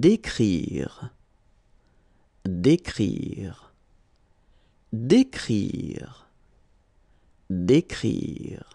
d'écrire, d'écrire, d'écrire, d'écrire.